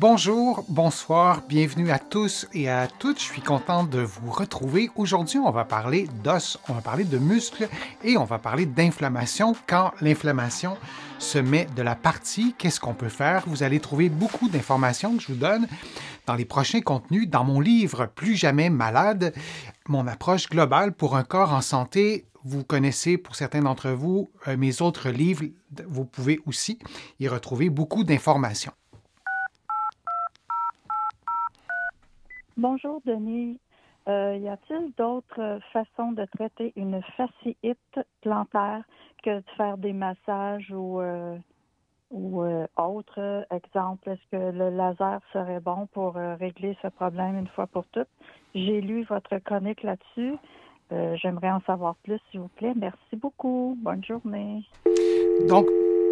Bonjour, bonsoir, bienvenue à tous et à toutes. Je suis content de vous retrouver. Aujourd'hui, on va parler d'os, on va parler de muscles et on va parler d'inflammation. Quand l'inflammation se met de la partie, qu'est-ce qu'on peut faire? Vous allez trouver beaucoup d'informations que je vous donne dans les prochains contenus, dans mon livre Plus jamais malade, mon approche globale pour un corps en santé vous connaissez pour certains d'entre vous euh, mes autres livres, vous pouvez aussi y retrouver beaucoup d'informations. Bonjour, Denis. Euh, y a-t-il d'autres façons de traiter une fasciite plantaire que de faire des massages ou, euh, euh, autres ou autre? Exemple, est-ce que le laser serait bon pour régler ce problème une fois pour toutes? J'ai lu votre chronique là-dessus. J'aimerais en savoir plus, s'il vous plaît. Merci beaucoup. Bonne journée. Donc,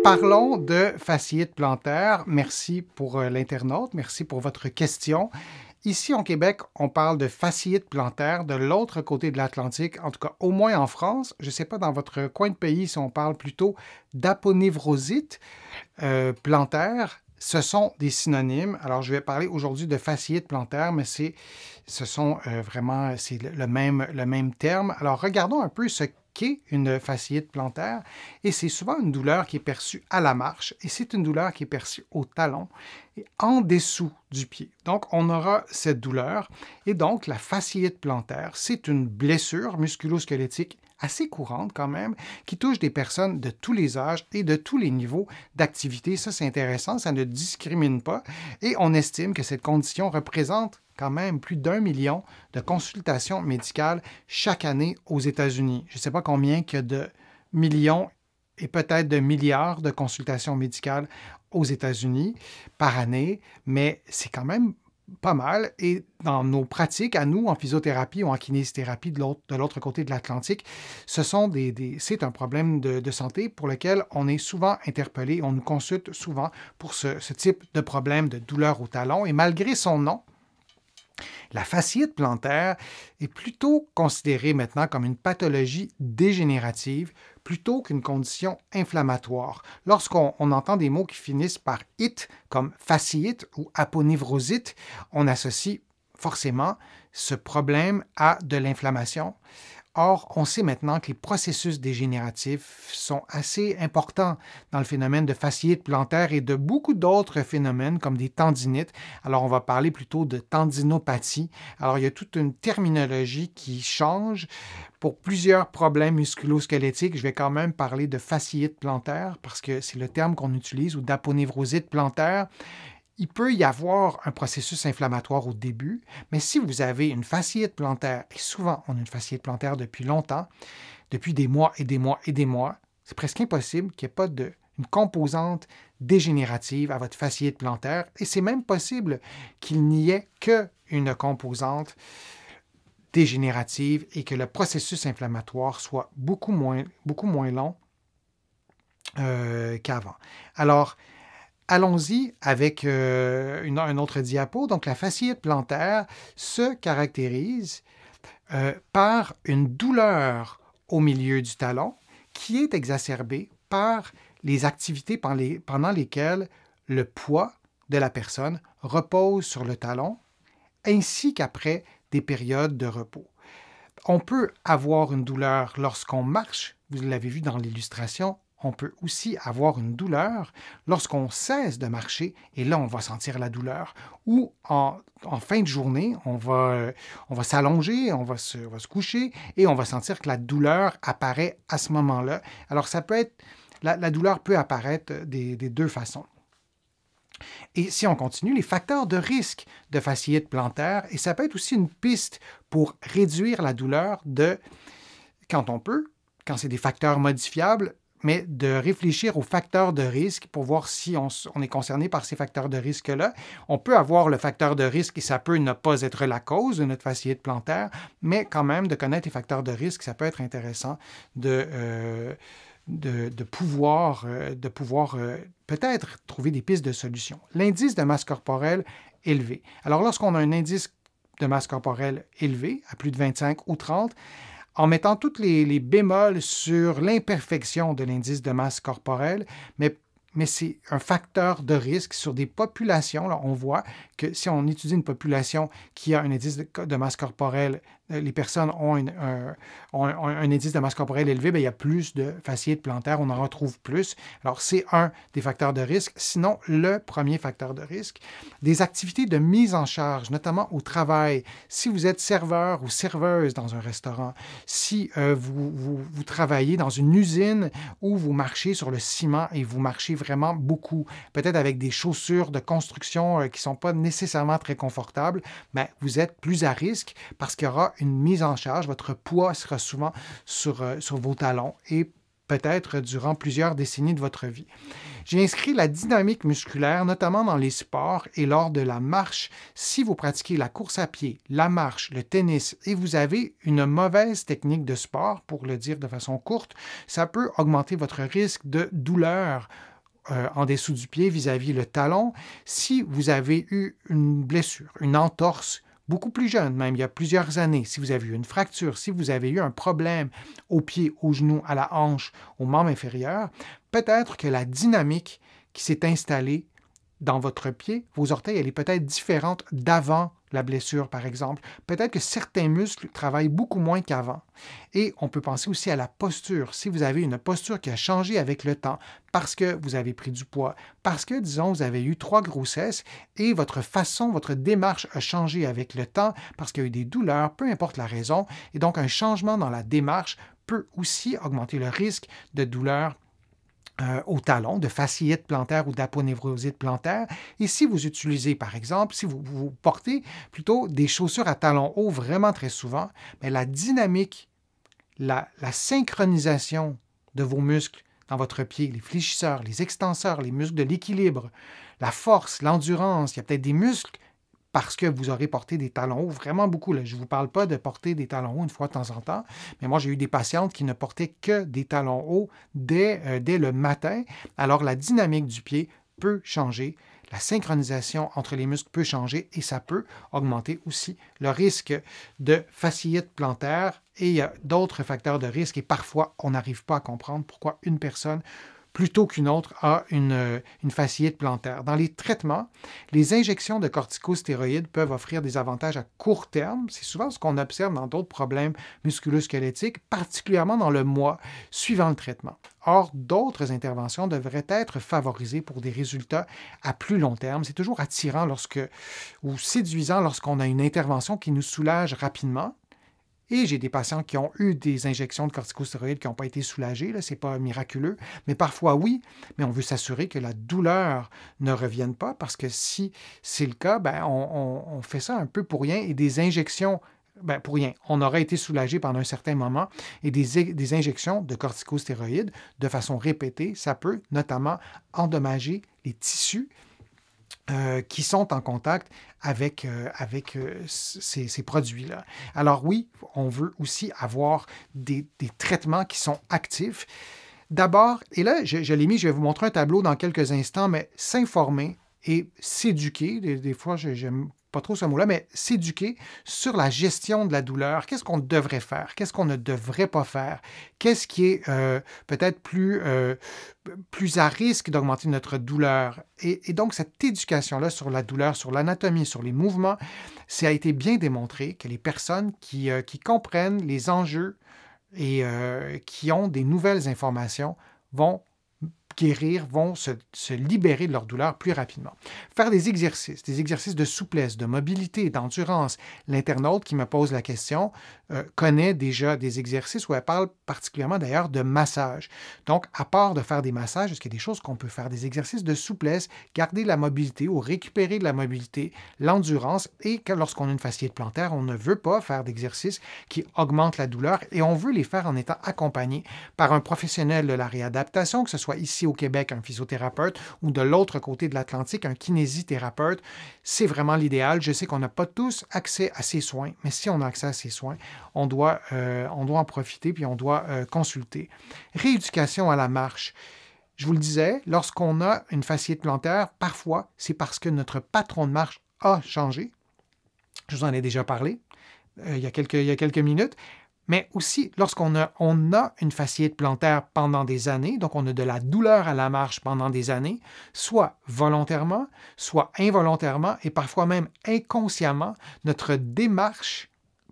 parlons de fasciite plantaire. Merci pour l'internaute. Merci pour votre question. Ici, en Québec, on parle de fasciite plantaire de l'autre côté de l'Atlantique, en tout cas au moins en France. Je ne sais pas dans votre coin de pays si on parle plutôt d'aponévrosite euh, plantaire. Ce sont des synonymes. Alors, je vais parler aujourd'hui de fasciite plantaire, mais c'est, ce sont euh, vraiment le, même, le même terme. Alors, regardons un peu ce une fasciite plantaire. Et c'est souvent une douleur qui est perçue à la marche et c'est une douleur qui est perçue au talon et en dessous du pied. Donc, on aura cette douleur. Et donc, la fasciite plantaire, c'est une blessure musculosquelettique assez courante quand même, qui touche des personnes de tous les âges et de tous les niveaux d'activité. Ça, c'est intéressant, ça ne discrimine pas. Et on estime que cette condition représente quand même plus d'un million de consultations médicales chaque année aux États-Unis. Je ne sais pas combien que de millions et peut-être de milliards de consultations médicales aux États-Unis par année, mais c'est quand même pas mal. Et dans nos pratiques, à nous, en physiothérapie ou en kinésithérapie de l'autre côté de l'Atlantique, ce sont des, c'est un problème de, santé pour lequel on est souvent interpellé. On nous consulte souvent pour ce type de problème de douleur au talon. Et malgré son nom, la fasciite plantaire est plutôt considérée maintenant comme une pathologie dégénérative plutôt qu'une condition inflammatoire. Lorsqu'on entend des mots qui finissent par it comme fasciite ou aponevrosite, on associe forcément ce problème à de l'inflammation. Or, on sait maintenant que les processus dégénératifs sont assez importants dans le phénomène de fasciite plantaire et de beaucoup d'autres phénomènes comme des tendinites. Alors, on va parler plutôt de tendinopathie. Alors, il y a toute une terminologie qui change pour plusieurs problèmes musculosquelettiques. Je vais quand même parler de fasciite plantaire parce que c'est le terme qu'on utilise ou d'aponévrosite plantaire il peut y avoir un processus inflammatoire au début, mais si vous avez une fasciite plantaire, et souvent on a une fasciite plantaire depuis longtemps, depuis des mois et des mois et des mois, c'est presque impossible qu'il n'y ait pas de, une composante dégénérative à votre fasciite plantaire, et c'est même possible qu'il n'y ait qu'une composante dégénérative et que le processus inflammatoire soit beaucoup moins, beaucoup moins long euh, qu'avant. Alors, Allons-y avec euh, une, un autre diapo. Donc, la fasciite plantaire se caractérise euh, par une douleur au milieu du talon qui est exacerbée par les activités pendant lesquelles le poids de la personne repose sur le talon, ainsi qu'après des périodes de repos. On peut avoir une douleur lorsqu'on marche, vous l'avez vu dans l'illustration, on peut aussi avoir une douleur lorsqu'on cesse de marcher, et là, on va sentir la douleur. Ou en, fin de journée, on va, s'allonger, on, va se coucher, et on va sentir que la douleur apparaît à ce moment-là. Alors, ça peut être, la, douleur peut apparaître des, deux façons. Et si on continue, les facteurs de risque de fasciite plantaire, et ça peut être aussi une piste pour réduire la douleur de, quand on peut, quand c'est des facteurs modifiables, mais de réfléchir aux facteurs de risque pour voir si on, est concerné par ces facteurs de risque-là. On peut avoir le facteur de risque et ça peut ne pas être la cause de notre fasciite plantaire, mais quand même de connaître les facteurs de risque, ça peut être intéressant de, euh, de, pouvoir, euh, de pouvoir euh, peut-être trouver des pistes de solutions. L'indice de masse corporelle élevé. Alors lorsqu'on a un indice de masse corporelle élevé, à plus de 25 ou 30, en mettant toutes les, bémols sur l'imperfection de l'indice de masse corporelle, mais c'est un facteur de risque sur des populations, on voit, que si on étudie une population qui a un indice de, masse corporelle, euh, les personnes ont, une, euh, un, indice de masse corporelle élevé, bien, il y a plus de de plantaires, on en retrouve plus. Alors, c'est un des facteurs de risque, sinon le premier facteur de risque. Des activités de mise en charge, notamment au travail. Si vous êtes serveur ou serveuse dans un restaurant, si euh, vous, travaillez dans une usine où vous marchez sur le ciment et vous marchez vraiment beaucoup, peut-être avec des chaussures de construction qui ne sont pas nécessaires, nécessairement très confortable, mais vous êtes plus à risque parce qu'il y aura une mise en charge. Votre poids sera souvent sur, euh, sur vos talons et peut-être durant plusieurs décennies de votre vie. J'ai inscrit la dynamique musculaire, notamment dans les sports et lors de la marche. Si vous pratiquez la course à pied, la marche, le tennis et vous avez une mauvaise technique de sport, pour le dire de façon courte, ça peut augmenter votre risque de douleur euh, en dessous du pied vis-à-vis le talon si vous avez eu une blessure, une entorse beaucoup plus jeune, même il y a plusieurs années, si vous avez eu une fracture, si vous avez eu un problème au pied, au genou, à la hanche, au membre inférieur, peut-être que la dynamique qui s'est installée dans votre pied, vos orteils, elle est peut-être différente d'avant la blessure, par exemple. Peut-être que certains muscles travaillent beaucoup moins qu'avant. Et on peut penser aussi à la posture. Si vous avez une posture qui a changé avec le temps, parce que vous avez pris du poids, parce que, disons, vous avez eu trois grossesses et votre façon, votre démarche a changé avec le temps, parce qu'il y a eu des douleurs, peu importe la raison, et donc un changement dans la démarche peut aussi augmenter le risque de douleur euh, au talon, de fasciite plantaire ou de plantaire. Et si vous utilisez, par exemple, si vous, portez plutôt des chaussures à talon haut vraiment très souvent, mais la dynamique, la, la synchronisation de vos muscles dans votre pied, les fléchisseurs, les extenseurs, les muscles de l'équilibre, la force, l'endurance, il y a peut-être des muscles parce que vous aurez porté des talons hauts vraiment beaucoup. Je ne vous parle pas de porter des talons hauts une fois de temps en temps, mais moi j'ai eu des patientes qui ne portaient que des talons hauts dès, euh, dès le matin. Alors la dynamique du pied peut changer la synchronisation entre les muscles peut changer et ça peut augmenter aussi le risque de fasciite plantaire et d'autres facteurs de risque. Et parfois, on n'arrive pas à comprendre pourquoi une personne plutôt qu'une autre à une, euh, une fasciite plantaire. Dans les traitements, les injections de corticostéroïdes peuvent offrir des avantages à court terme. C'est souvent ce qu'on observe dans d'autres problèmes musculosquelettiques, particulièrement dans le mois suivant le traitement. Or, d'autres interventions devraient être favorisées pour des résultats à plus long terme. C'est toujours attirant lorsque, ou séduisant lorsqu'on a une intervention qui nous soulage rapidement, et j'ai des patients qui ont eu des injections de corticostéroïdes qui n'ont pas été soulagées. Ce n'est pas miraculeux. Mais parfois, oui. Mais on veut s'assurer que la douleur ne revienne pas parce que si c'est le cas, ben, on, fait ça un peu pour rien. Et des injections ben, pour rien. On aurait été soulagé pendant un certain moment et des, injections de corticostéroïdes de façon répétée, ça peut notamment endommager les tissus euh, qui sont en contact avec, euh, avec euh, ces, produits-là. Alors oui, on veut aussi avoir des, traitements qui sont actifs. D'abord, et là, je, l'ai mis, je vais vous montrer un tableau dans quelques instants, mais s'informer et s'éduquer. des, fois, j'aime pas trop ce mot-là, mais s'éduquer sur la gestion de la douleur. Qu'est-ce qu'on devrait faire? Qu'est-ce qu'on ne devrait pas faire? Qu'est-ce qui est euh, peut-être plus, euh, plus à risque d'augmenter notre douleur? Et, donc, cette éducation-là sur la douleur, sur l'anatomie, sur les mouvements, ça a été bien démontré que les personnes qui, euh, qui comprennent les enjeux et qui ont des nouvelles informations vont guérir, vont se, libérer de leur douleur plus rapidement. Faire des exercices, des exercices de souplesse, de mobilité, d'endurance. L'internaute qui me pose la question euh, connaît déjà des exercices où elle parle particulièrement d'ailleurs de massage. Donc, à part de faire des massages, est-ce qu'il y a des choses qu'on peut faire? Des exercices de souplesse, garder la mobilité ou récupérer de la mobilité, l'endurance et lorsqu'on a une fasciite plantaire, on ne veut pas faire d'exercices qui augmentent la douleur et on veut les faire en étant accompagné par un professionnel de la réadaptation, que ce soit ici au Québec un physiothérapeute ou de l'autre côté de l'Atlantique un kinésithérapeute, c'est vraiment l'idéal. Je sais qu'on n'a pas tous accès à ces soins, mais si on a accès à ces soins, on doit, euh, on doit en profiter puis on doit euh, consulter. Rééducation à la marche. Je vous le disais, lorsqu'on a une fasciite plantaire, parfois c'est parce que notre patron de marche a changé. Je vous en ai déjà parlé, euh, il, quelques, il y a quelques minutes mais aussi lorsqu'on a, on a une fasciite plantaire pendant des années, donc on a de la douleur à la marche pendant des années, soit volontairement, soit involontairement et parfois même inconsciemment, notre démarche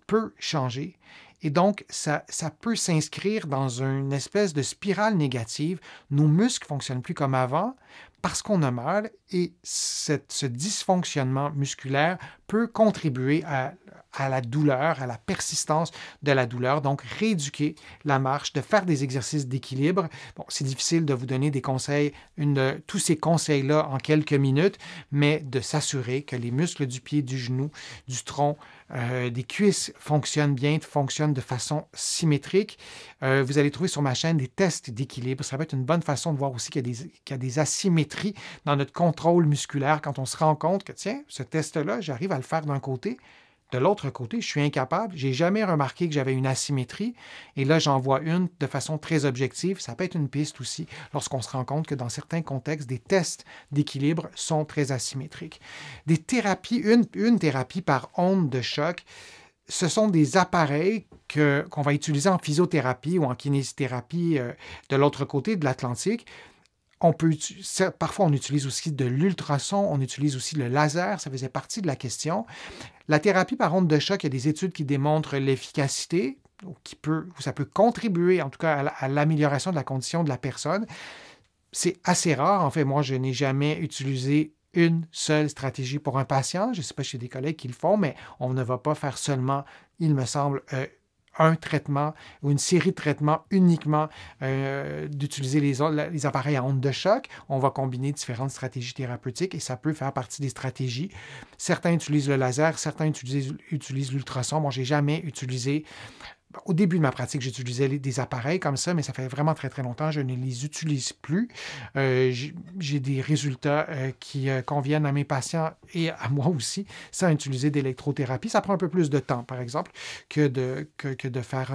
peut changer. Et donc, ça, peut s'inscrire dans une espèce de spirale négative. Nos muscles ne fonctionnent plus comme avant parce qu'on a mal et ce dysfonctionnement musculaire peut contribuer à, à la douleur, à la persistance de la douleur. Donc, rééduquer la marche, de faire des exercices d'équilibre. Bon, c'est difficile de vous donner des conseils, tous ces conseils-là en quelques minutes, mais de s'assurer que les muscles du pied, du genou, du tronc, euh, des cuisses fonctionnent bien, fonctionnent de façon symétrique. Euh, vous allez trouver sur ma chaîne des tests d'équilibre. Ça va être une bonne façon de voir aussi qu'il y, a des asymétries dans notre contrôle musculaire quand on se rend compte que, tiens, ce test-là, j'arrive à le faire d'un côté, de l'autre côté, je suis incapable, j'ai jamais remarqué que j'avais une asymétrie, et là j'en vois une de façon très objective, ça peut être une piste aussi, lorsqu'on se rend compte que dans certains contextes, des tests d'équilibre sont très asymétriques. Des thérapies, une, une thérapie par onde de choc, ce sont des appareils qu'on va utiliser en physiothérapie ou en kinésithérapie euh, de l'autre côté de l'Atlantique, on peut, parfois, on utilise aussi de l'ultrason, on utilise aussi le laser, ça faisait partie de la question. La thérapie par onde de choc, il y a des études qui démontrent l'efficacité, qui peut, ou ça peut contribuer en tout cas à l'amélioration de la condition de la personne. C'est assez rare. En fait, moi, je n'ai jamais utilisé une seule stratégie pour un patient. Je ne sais pas chez des collègues qui le font, mais on ne va pas faire seulement, il me semble, euh, un traitement ou une série de traitements uniquement euh, d'utiliser les, appareils à ondes de choc. On va combiner différentes stratégies thérapeutiques et ça peut faire partie des stratégies. Certains utilisent le laser, certains utilisent, l'ultrason. Moi, je n'ai jamais utilisé au début de ma pratique, j'utilisais des appareils comme ça, mais ça fait vraiment très très longtemps, je ne les utilise plus. Euh, j'ai des résultats euh, qui euh, conviennent à mes patients et à moi aussi, sans utiliser d'électrothérapie. Ça prend un peu plus de temps, par exemple, que de, que, de faire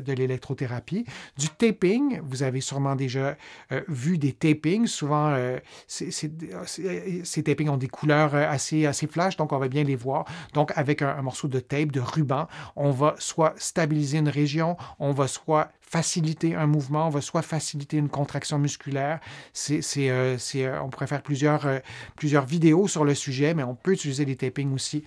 de l'électrothérapie. Du taping, vous avez sûrement déjà vu des tapings. Souvent, ces tapings ont des couleurs assez, assez flash, donc on va bien les voir. Donc, avec un morceau de tape, de ruban, on va soit stabiliser région, on va soit faciliter un mouvement, on va soit faciliter une contraction musculaire. C'est, euh, euh, on pourrait faire plusieurs, euh, plusieurs vidéos sur le sujet, mais on peut utiliser des tapings aussi.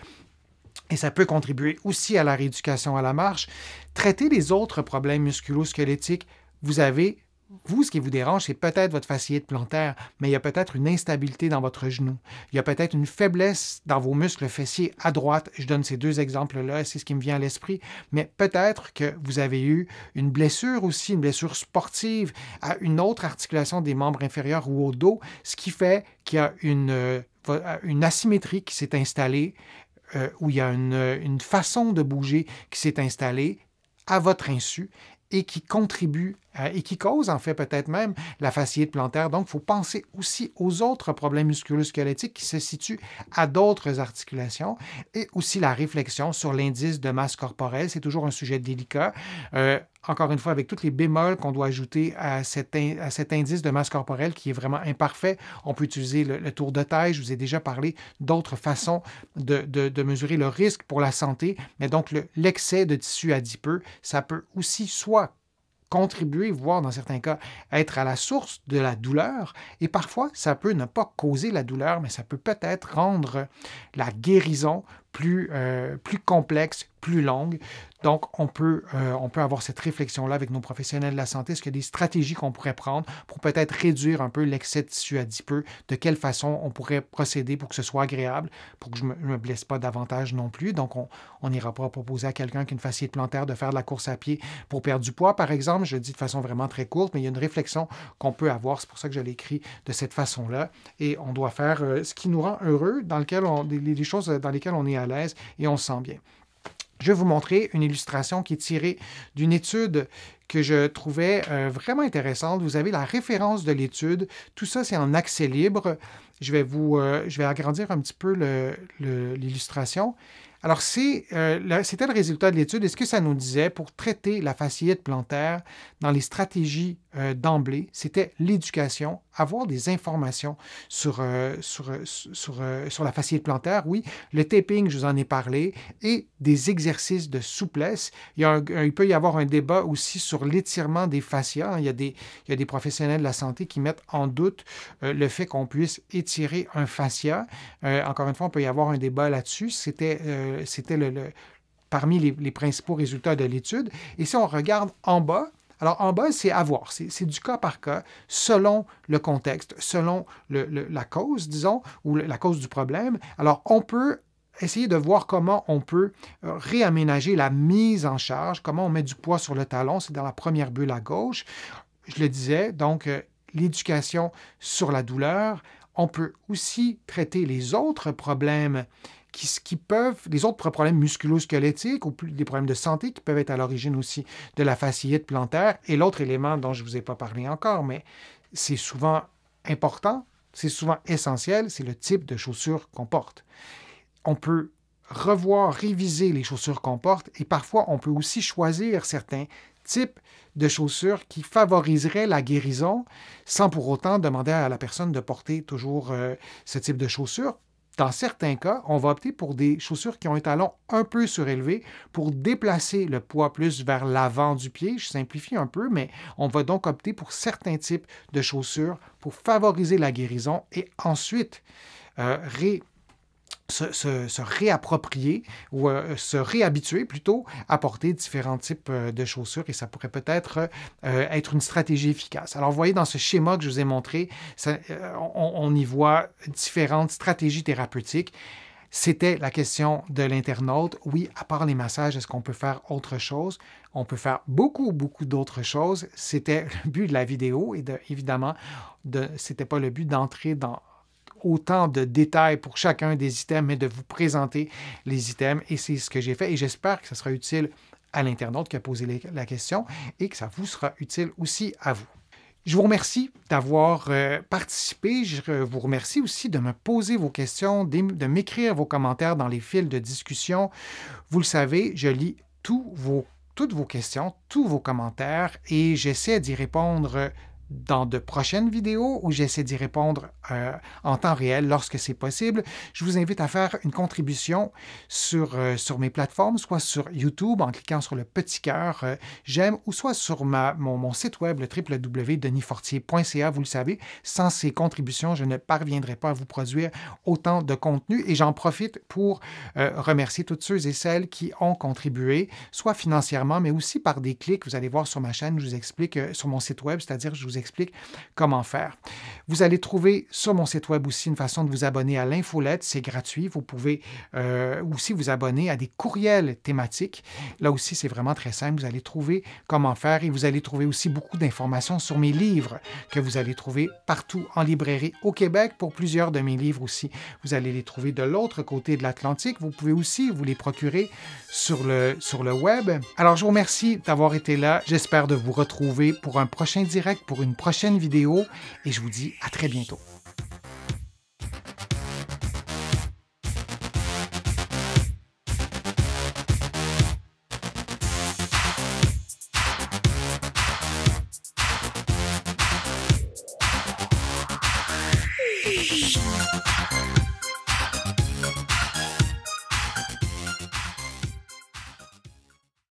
Et ça peut contribuer aussi à la rééducation à la marche. Traiter les autres problèmes musculo-squelettiques, vous avez vous, ce qui vous dérange, c'est peut-être votre de plantaire, mais il y a peut-être une instabilité dans votre genou. Il y a peut-être une faiblesse dans vos muscles fessiers à droite. Je donne ces deux exemples-là, c'est ce qui me vient à l'esprit. Mais peut-être que vous avez eu une blessure aussi, une blessure sportive à une autre articulation des membres inférieurs ou au dos, ce qui fait qu'il y a une, euh, asymétrie qui s'est installée, ou euh, où il y a une, euh, une façon de bouger qui s'est installée à votre insu et qui contribue euh, et qui cause en fait peut-être même la fasciite plantaire. Donc, il faut penser aussi aux autres problèmes musculo-squelettiques qui se situent à d'autres articulations et aussi la réflexion sur l'indice de masse corporelle. C'est toujours un sujet délicat. Euh, encore une fois, avec toutes les bémols qu'on doit ajouter à cet, indice de masse corporelle qui est vraiment imparfait, on peut utiliser le, tour de taille. Je vous ai déjà parlé d'autres façons de, mesurer le risque pour la santé, mais donc l'excès de tissu adipeux, ça peut aussi soit contribuer, voire dans certains cas, être à la source de la douleur. Et parfois, ça peut ne pas causer la douleur, mais ça peut peut-être rendre la guérison plus, euh, plus complexe, plus longue. Donc, on peut, euh, on peut avoir cette réflexion-là avec nos professionnels de la santé. Est-ce qu'il y a des stratégies qu'on pourrait prendre pour peut-être réduire un peu l'excès de tissu adipeux? De quelle façon on pourrait procéder pour que ce soit agréable, pour que je ne me, blesse pas davantage non plus? Donc, on n'ira pas proposer à quelqu'un qui a une fasciite plantaire de faire de la course à pied pour perdre du poids, par exemple. Je le dis de façon vraiment très courte, mais il y a une réflexion qu'on peut avoir. C'est pour ça que je l'écris de cette façon-là. Et on doit faire euh, ce qui nous rend heureux, dans lequel on, les, les choses dans lesquelles on est l'aise et on se sent bien. Je vais vous montrer une illustration qui est tirée d'une étude que je trouvais euh, vraiment intéressante. Vous avez la référence de l'étude. Tout ça, c'est en accès libre. Je vais, vous, euh, je vais agrandir un petit peu l'illustration. Alors, euh, c'était le résultat de l'étude est ce que ça nous disait pour traiter la fasciite plantaire dans les stratégies euh, d'emblée, c'était l'éducation, avoir des informations sur, sur, sur, la fasciite plantaire, oui, le taping, je vous en ai parlé, et des exercices de souplesse. Il, il peut y avoir un débat aussi sur l'étirement des fascias. Il y, a des, il y a des professionnels de la santé qui mettent en doute le fait qu'on puisse étirer tirer un fascia. Euh, encore une fois, on peut y avoir un débat là-dessus. C'était euh, c'était le, parmi les, principaux résultats de l'étude. Et si on regarde en bas, alors, en bas, c'est à voir, c'est du cas par cas, selon le contexte, selon la cause, disons, ou la cause du problème. Alors, on peut essayer de voir comment on peut euh, réaménager la mise en charge, comment on met du poids sur le talon, c'est dans la première bulle à gauche. Je le disais, donc, l'éducation sur la douleur, on peut aussi traiter les autres problèmes qui, peuvent, les autres problèmes musculo-squelettiques ou plus, des problèmes de santé qui peuvent être à l'origine aussi de la fasciite plantaire. Et l'autre élément dont je ne vous ai pas parlé encore, mais c'est souvent important, c'est souvent essentiel, c'est le type de chaussures qu'on porte. On peut revoir, réviser les chaussures qu'on porte et parfois on peut aussi choisir certains type de chaussures qui favoriserait la guérison sans pour autant demander à la personne de porter toujours euh, ce type de chaussures. Dans certains cas, on va opter pour des chaussures qui ont un talon un peu surélevé pour déplacer le poids plus vers l'avant du pied. Je simplifie un peu, mais on va donc opter pour certains types de chaussures pour favoriser la guérison et ensuite euh, se, réapproprier ou euh, se réhabituer plutôt à porter différents types euh, de chaussures et ça pourrait peut-être euh, être une stratégie efficace. Alors, vous voyez, dans ce schéma que je vous ai montré, on, y voit différentes stratégies thérapeutiques. C'était la question de l'internaute. Oui, à part les massages, est-ce qu'on peut faire autre chose? On peut faire beaucoup, beaucoup d'autres choses. C'était le but de la vidéo et évidemment, ce n'était pas le but d'entrer dans autant de détails pour chacun des items, mais de vous présenter les items. Et c'est ce que j'ai fait et j'espère que ce sera utile à l'internaute qui a posé la question et que ça vous sera utile aussi à vous. Je vous remercie d'avoir euh, participé. Je vous remercie aussi de me poser vos questions, de m'écrire vos commentaires dans les fils de discussion. Vous le savez, je lis toutes vos questions, tous vos commentaires et j'essaie d'y répondre dans de prochaines vidéos où j'essaie d'y répondre euh, en temps réel lorsque c'est possible. Je vous invite à faire une contribution sur, euh, sur mes plateformes, soit sur YouTube en cliquant sur le petit cœur euh, j'aime ou soit sur ma, mon, site web le www.denisfortier.ca. Vous le savez, sans ces contributions, je ne parviendrai pas à vous produire autant de contenu et j'en profite pour remercier toutes ceux et celles qui ont contribué, soit financièrement, mais aussi par des clics. Vous allez voir sur ma chaîne, je vous explique sur mon site web, c'est-à-dire je vous explique comment faire. Vous allez trouver sur mon site web aussi une façon de vous abonner à l'infolette, c'est gratuit. Vous pouvez euh, aussi vous abonner à des courriels thématiques. Là aussi, c'est vraiment très simple. Vous allez trouver comment faire et vous allez trouver aussi beaucoup d'informations sur mes livres que vous allez trouver partout en librairie au Québec pour plusieurs de mes livres aussi. Vous allez les trouver de l'autre côté de l'Atlantique. Vous pouvez aussi vous les procurer sur le, sur le web. Alors, je vous remercie d'avoir été là. J'espère de vous retrouver pour un prochain direct pour une prochaine vidéo et je vous dis à très bientôt.